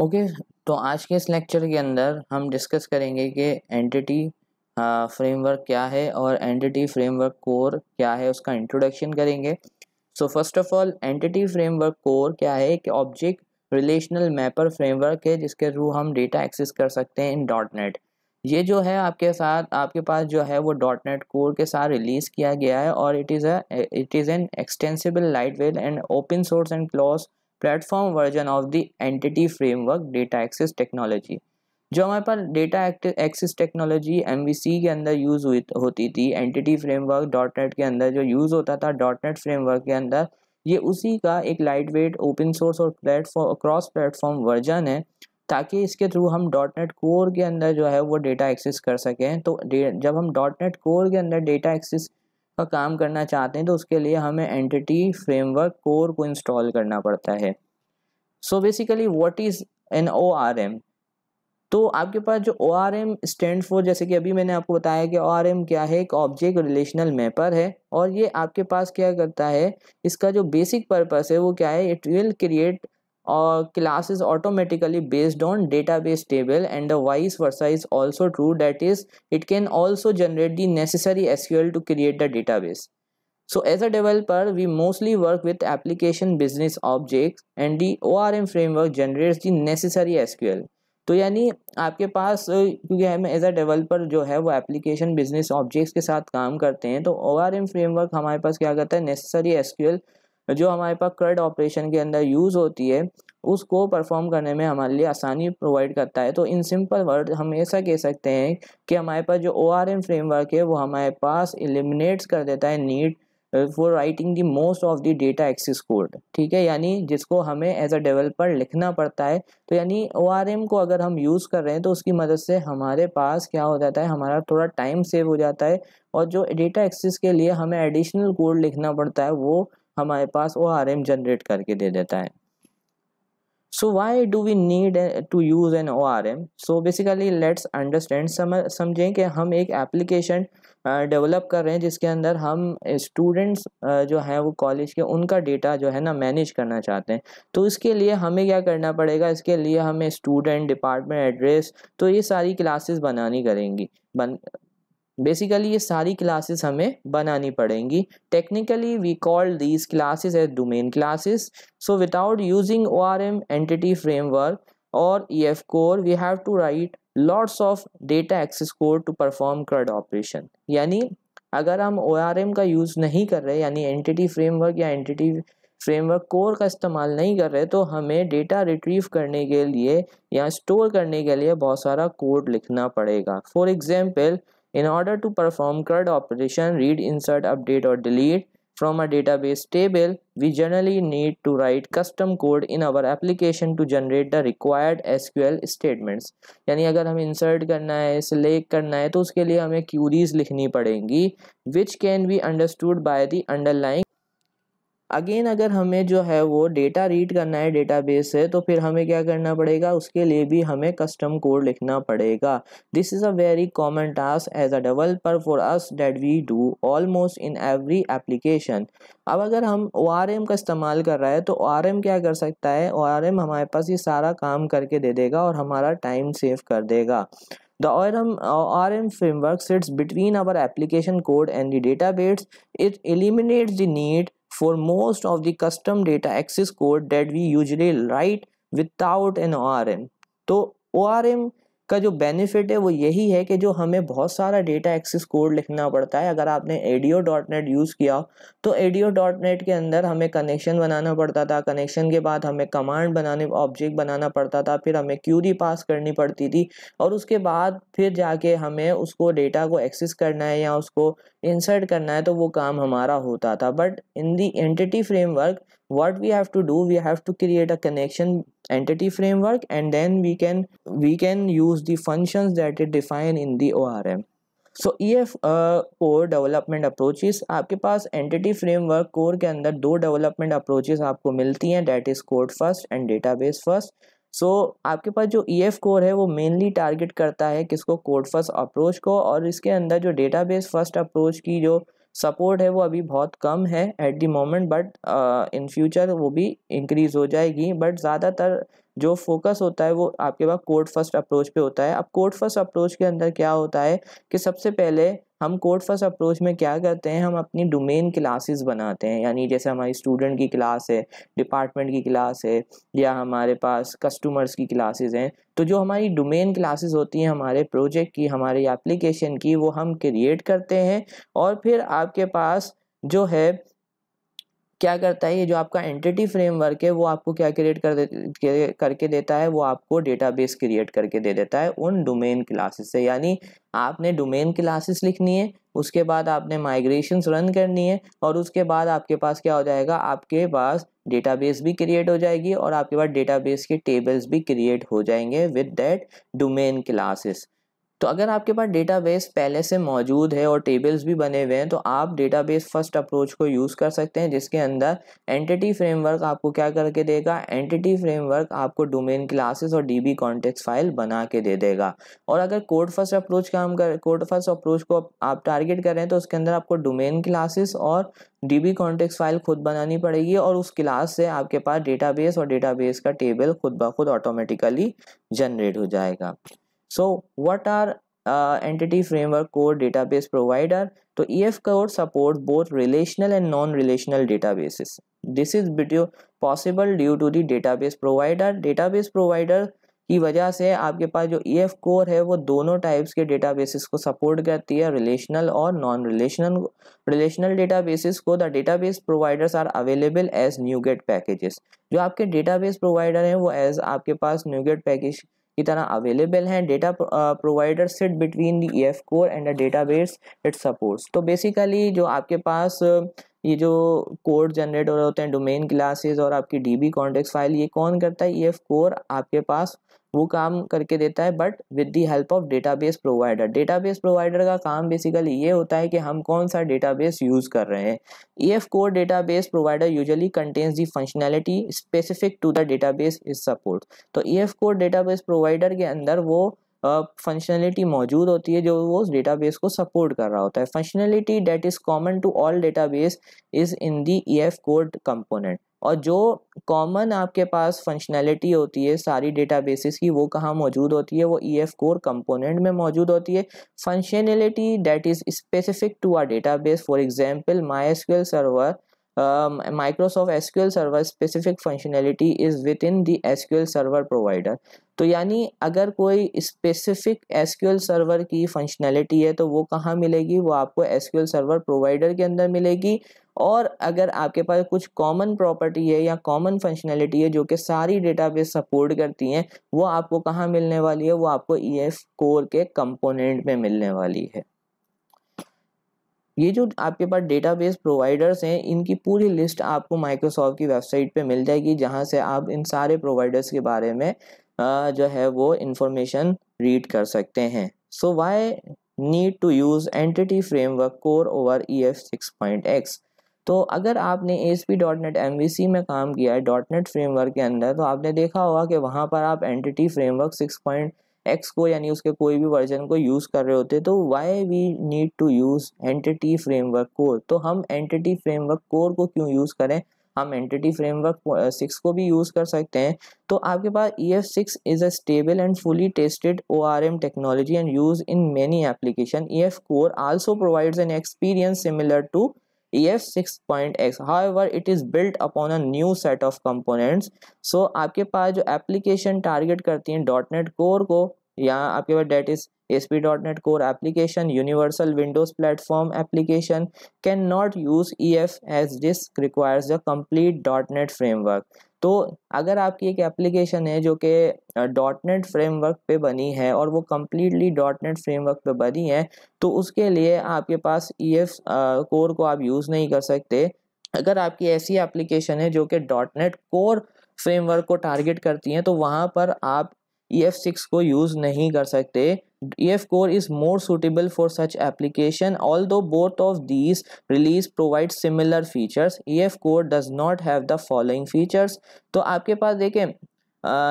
Okay तो आज के इस लेक्चर के अंदर हम डिस्कस करेंगे कि एंटिटी फ्रेमवर्क क्या है और एंटिटी फ्रेमवर्क कोर क्या है उसका इंट्रोडक्शन करेंगे so first of all entity framework core क्या है कि ऑब्जेक्ट रिलेशनल मैपर फ्रेमवर्क है जिसके थ्रू हम डेटा एक्सेस कर सकते हैं इन डॉट नेट ये जो है आपके साथ आपके पास जो है वो डॉट नेट कोर के साथ रिलीज़ किया गया है और it is a it is an extensible light well and open source and close platform version of the entity framework data access technology जो हमारे पास डेटा एक्सेस टेक्नोलॉजी एम के अंदर यूज़ हुई होती थी एंटिटी फ्रेमवर्क डॉट नेट के अंदर जो यूज़ होता था डॉट नेट फ्रेमवर्क के अंदर ये उसी का एक लाइट वेट ओपन सोर्स और प्लेटफॉर्म क्रॉस प्लेटफॉर्म वर्जन है ताकि इसके थ्रू हम डॉट नेट कोर के अंदर जो है वो डेटा एक्सेस कर सकें तो जब हम डॉट नेट कोर के अंदर डेटा एक्सेस पर काम करना चाहते हैं तो उसके लिए हमें एंटिटी फ्रेमवर्क कोर को इंस्टॉल करना पड़ता है so basically what is an O R M तो आपके पास जो O R M stand for जैसे कि अभी मैंने आपको बताया कि ओ आर एम क्या है एक ऑब्जेक्ट रिलेशनल मैपर है और ये आपके पास क्या करता है इसका जो बेसिक पर्पस है वो क्या है it will create uh, class is automatically based on database table and the vice versa is also true that is it can also generate the necessary SQL to create the database. So as a developer we mostly work with application business objects and the ORM framework generates the necessary SQL. तो यानी आपके पास क्योंकि हम as a developer जो है वो application business objects के साथ काम करते हैं तो ओ आर एम फ्रेमवर्क हमारे पास क्या करता है नेसेसरी एस जो हमारे पास क्रड ऑपरेशन के अंदर यूज़ होती है उसको परफॉर्म करने में हमारे लिए आसानी प्रोवाइड करता है तो इन सिंपल वर्ड हम ऐसा कह सकते हैं कि हमारे पास जो ओ आर एम फ्रेमवर्क है वो हमारे पास एलिमिनेट्स कर देता है need for writing the most of the data access code ठीक है यानी जिसको हमें एज अ डेवलपर लिखना पड़ता है तो यानी ओ आर एम को अगर हम यूज़ कर रहे हैं तो उसकी मदद से हमारे पास क्या हो जाता है हमारा थोड़ा टाइम सेव हो जाता है और जो डेटा एक्सेस के लिए हमें एडिशनल कोड लिखना पड़ता है वो हमारे पास ओ आर एम जनरेट करके दे देता है so why do we need to use an O R M so basically let's understand समझें कि हम एक एप्लीकेशन डेवलप कर रहे हैं जिसके अंदर हम स्टूडेंट्स जो हैं वो कॉलेज के उनका डेटा जो है ना मैनेज करना चाहते हैं तो इसके लिए हमें क्या करना पड़ेगा इसके लिए हमें स्टूडेंट डिपार्टमेंट एड्रेस तो ये सारी क्लासेस बनानी करेंगी बन बेसिकली ये सारी क्लासेस हमें बनानी पड़ेंगी technically we call these classes as domain classes so without using O R M entity framework E F core we have to write lots of data access code to perform CRUD operation यानी अगर हम O R M का use नहीं कर रहे यानी entity framework या entity framework core का इस्तेमाल नहीं कर रहे तो हमें डेटा रिट्रीव करने के लिए या स्टोर करने के लिए बहुत सारा कोड लिखना पड़ेगा for example In order to perform CRUD operation, read, insert, update or delete from a database table, we generally need to write custom code in our application to generate the required SQL statements. यानी अगर हम insert करना है select करना है तो उसके लिए हमें queries लिखनी पड़ेंगी which can be understood by the underlying again अगर हमें जो है वो डेटा रीड करना है डेटाबेस से तो फिर हमें क्या करना पड़ेगा उसके लिए भी हमें कस्टम कोड लिखना पड़ेगा this is a very common task as a developer for us that we do almost in every application अब अगर हम ओ का इस्तेमाल कर रहा है तो ओ क्या कर सकता है ओ हमारे पास ये सारा काम करके दे देगा और हमारा टाइम सेव कर देगा R M framework sits between our application code and the database it eliminate the need for most of the custom data access code that we usually write without an ORM. So ORM का जो benefit है वो यही है कि जो हमें बहुत सारा डेटा एक्सेस कोड लिखना पड़ता है अगर आपने एडियो डॉट नेट यूज़ किया तो एडियो डॉट नेट के अंदर हमें कनेक्शन बनाना पड़ता था कनेक्शन के बाद हमें कमांड बनाने ऑब्जेक्ट बनाना पड़ता था फिर हमें क्यूरी पास करनी पड़ती थी और उसके बाद फिर जाके हमें उसको डेटा को एक्सेस करना है या उसको इंसर्ट करना है तो वो काम हमारा होता था but in the entity framework what we have to do we have to create a connection entity framework and then we can we can use the functions that it define in the ORM so E F core development approaches आपके पास entity framework core के अंदर दो development approaches आपको मिलती हैं that is code first and database first so आपके पास जो ई एफ कोर है वो मेनली टारगेट करता है किसको कोड फर्स्ट अप्रोच को और इसके अंदर जो डेटा बेस फर्स्ट अप्रोच की जो सपोर्ट है वो अभी बहुत कम है at the moment but in future वो भी इंक्रीज हो जाएगी बट ज़्यादातर जो फोकस होता है वो आपके पास कोर्ट फर्स्ट अप्रोच पे होता है अब कोर्ट फर्स्ट अप्रोच के अंदर क्या होता है कि सबसे पहले हम कोर्ट फर्स्ट अप्रोच में क्या करते हैं हम अपनी डोमेन क्लासेस बनाते हैं यानी जैसे हमारी स्टूडेंट की क्लास है डिपार्टमेंट की क्लास है या हमारे पास कस्टमर्स की क्लासेस हैं तो जो हमारी डोमेन क्लासेस होती हैं हमारे प्रोजेक्ट की हमारे एप्लीकेशन की वो हम क्रिएट करते हैं और फिर आपके पास जो है क्या करता है ये जो आपका एंटिटी फ्रेमवर्क है वो आपको क्या क्रिएट कर दे करके देता है वो आपको डेटाबेस क्रिएट करके दे देता है उन डोमेन क्लासेस से यानी आपने डोमेन क्लासेस लिखनी है उसके बाद आपने माइग्रेशन रन करनी है और उसके बाद आपके पास क्या हो जाएगा आपके पास डेटाबेस भी क्रिएट हो जाएगी और आपके पास डेटाबेस के टेबल्स भी क्रिएट हो जाएंगे विद डैट डोमेन क्लासेस तो अगर आपके पास डेटाबेस पहले से मौजूद है और टेबल्स भी बने हुए हैं तो आप डेटाबेस फर्स्ट अप्रोच को यूज़ कर सकते हैं जिसके अंदर एंटिटी फ्रेमवर्क आपको क्या करके देगा एंटिटी फ्रेमवर्क आपको डोमेन क्लासेस और डीबी बी फाइल बना के दे देगा और अगर कोड फर्स्ट अप्रोच काम कर कोड फर्स्ट अप्रोच को आप टारगेट कर रहे हैं तो उसके अंदर आपको डोमेन क्लासेस और डी बी फाइल खुद बनानी पड़ेगी और उस क्लास से आपके पास डेटाबेस और डेटाबेस का टेबल खुद ब खुद ऑटोमेटिकली जनरेट हो जाएगा so what are entity framework core database provider तो E F core support both relational and non relational databases this is बिट्यू possible due to the database provider database provider की वजह से आपके पास जो ई एफ कोर है वो दोनों टाइप्स के डेटा बेसिस को सपोर्ट करती है रिलेशनल और non relational relational databases को the database providers are available as NuGet packages जो आपके डेटा बेस प्रोवाइडर हैं वो एज आपके पास न्यू गेट पैकेज की तरह अवेलेबल हैं data provider sit between the F core and the base it supports तो बेसिकली जो आपके पास ये जो कोड जनरेट हो रहे होते हैं डोमेन क्लासेस और आपकी डीबी कॉन्टेक्ट फाइल ये कौन करता है ई एफ कोर आपके पास वो काम करके देता है but with the help of database provider database provider का काम बेसिकली ये होता है कि हम कौन सा डेटाबेस यूज़ कर रहे हैं E F core database provider usually contains the functionality specific to the database is support तो E F core database provider के अंदर वो फंक्शनलिटी मौजूद होती है जो वो उस डेटाबेस को सपोर्ट कर रहा होता है functionality that is common to all database is in the E F code component और जो कॉमन आपके पास फंक्शनैलिटी होती है सारी डेटाबेसिस की वो कहाँ मौजूद होती है वो ई एफ कोर कंपोनेंट में मौजूद होती है functionality that is specific to our database for example my S server Microsoft SQL server specific functionality is within the SQL server provider तो यानी अगर कोई स्पेसिफिक एसक्यूएल सर्वर की फंक्शनैलिटी है तो वो कहाँ मिलेगी वो आपको एसक्यूएल सर्वर प्रोवाइडर के अंदर मिलेगी और अगर आपके पास कुछ कॉमन प्रॉपर्टी है या कॉमन फंक्शनैलिटी है जो कि सारी डेटाबेस सपोर्ट करती हैं वो आपको कहाँ मिलने वाली है वो आपको ई e कोर के कंपोनेंट में मिलने वाली है ये जो आपके पास डेटाबेस प्रोवाइडर्स हैं इनकी पूरी लिस्ट आपको माइक्रोसॉफ्ट की वेबसाइट पे मिल जाएगी जहाँ से आप इन सारे प्रोवाइडर्स के बारे में जो है वो इंफॉर्मेशन रीड कर सकते हैं so why need to use entity framework core over E F six point X तो अगर आपने S P dot net M V C में काम किया है डॉट नेट फ्रेमवर्क के अंदर तो आपने देखा होगा कि वहाँ पर आप entity framework six point X को यानी उसके कोई भी वर्जन को यूज़ कर रहे होते तो why we need to use entity framework core तो हम एंटिटी फ्रेमवर्क कोर को क्यों यूज़ करें हम एंटिटी फ्रेमवर्क सिक्स को भी यूज़ कर सकते हैं तो आपके पास E F six is a stable and fully tested O R M technology and use in many application E F core also provides an experience similar to 6.x. however it is built upon a new set of components so आपके पास जो application target करती हैं .NET Core को या आपके पास that is ASP.NET Core application universal Windows platform application cannot use EF as this requires a complete .NET framework तो अगर आपकी एक एप्लीकेशन है जो कि डॉट नेट फ्रेमवर्क पे बनी है और वो कम्प्लीटली डॉट नेट फ्रेमवर्क पे बनी है तो उसके लिए आपके पास ई एफ कोर को आप यूज़ नहीं कर सकते अगर आपकी ऐसी एप्लीकेशन है जो कि डॉट नेट कोर फ्रेमवर्क को टारगेट करती हैं तो वहाँ पर आप ई एफ सिक्स को यूज़ नहीं कर सकते E F core is more suitable for such application although both of these release provide similar features E F core does not have the following features तो आपके पास देखें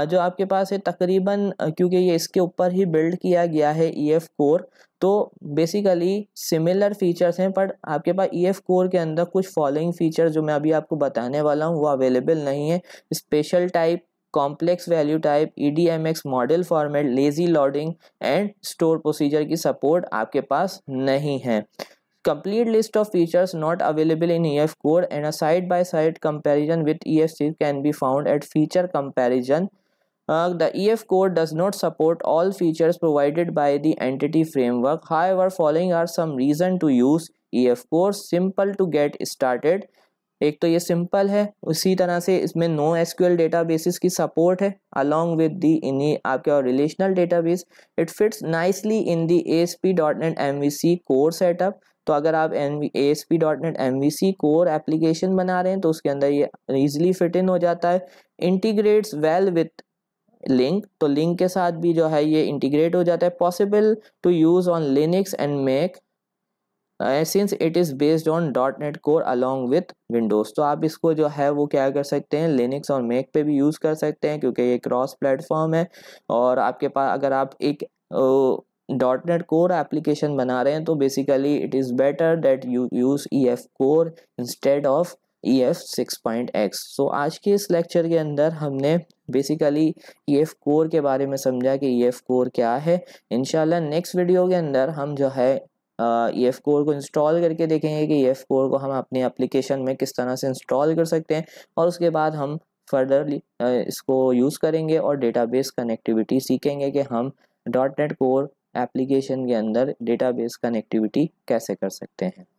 जो आपके पास है तकरीबन क्योंकि ये इसके ऊपर ही बिल्ड किया गया है ई एफ कोर तो बेसिकली सिमिलर फीचर्स हैं पर आपके पास ई एफ कोर के अंदर कुछ फॉलोइंग फीचर जो मैं अभी आपको बताने वाला हूँ वो अवेलेबल नहीं है special type complex value type E model format lazy loading and store procedure की सपोर्ट आपके पास नहीं है complete list of features not available in E F code and a side by side comparison with E F C can be found at feature comparison the E F code does not support all features provided by the entity framework however following are some reason to use E F course simple to get started एक तो ये simple है उसी तरह से इसमें no S databases की support है अलॉन्ग विद दी इन आपके relational database it fits nicely in the A S P dot net M V C core setup तो अगर आप M A S P dot net M V C core application बना रहे हैं तो उसके अंदर ये ईजिली फिट इन हो जाता है इंटीग्रेट्स वेल विथ लिंक तो लिंक के साथ भी जो है ये इंटीग्रेट हो जाता है possible to use on Linux and Mac since it is based on dot net core along with Windows तो आप इसको जो है वो क्या कर सकते हैं लिनिक्स और मेक पे भी यूज़ कर सकते हैं क्योंकि ये क्रॉस प्लेटफॉर्म है और आपके पास अगर आप एक डॉट नेट कोर एप्लीकेशन बना रहे हैं तो basically it is better that you use E F core instead of E F six point X so आज के इस लेक्चर के अंदर हमने बेसिकली ई एफ कोर के बारे में समझा कि ई एफ कोर क्या है इन नेक्स्ट वीडियो के अंदर हम जो है ई एफ कोर को इंस्टॉल करके देखेंगे कि ई एफ कोर को हम अपने एप्लीकेशन में किस तरह से इंस्टॉल कर सकते हैं और उसके बाद हम फर्दरली इसको यूज़ करेंगे और डेटाबेस कनेक्टिविटी सीखेंगे कि हम डॉट नेट कोर एप्लीकेशन के अंदर डेटाबेस कनेक्टिविटी कैसे कर सकते हैं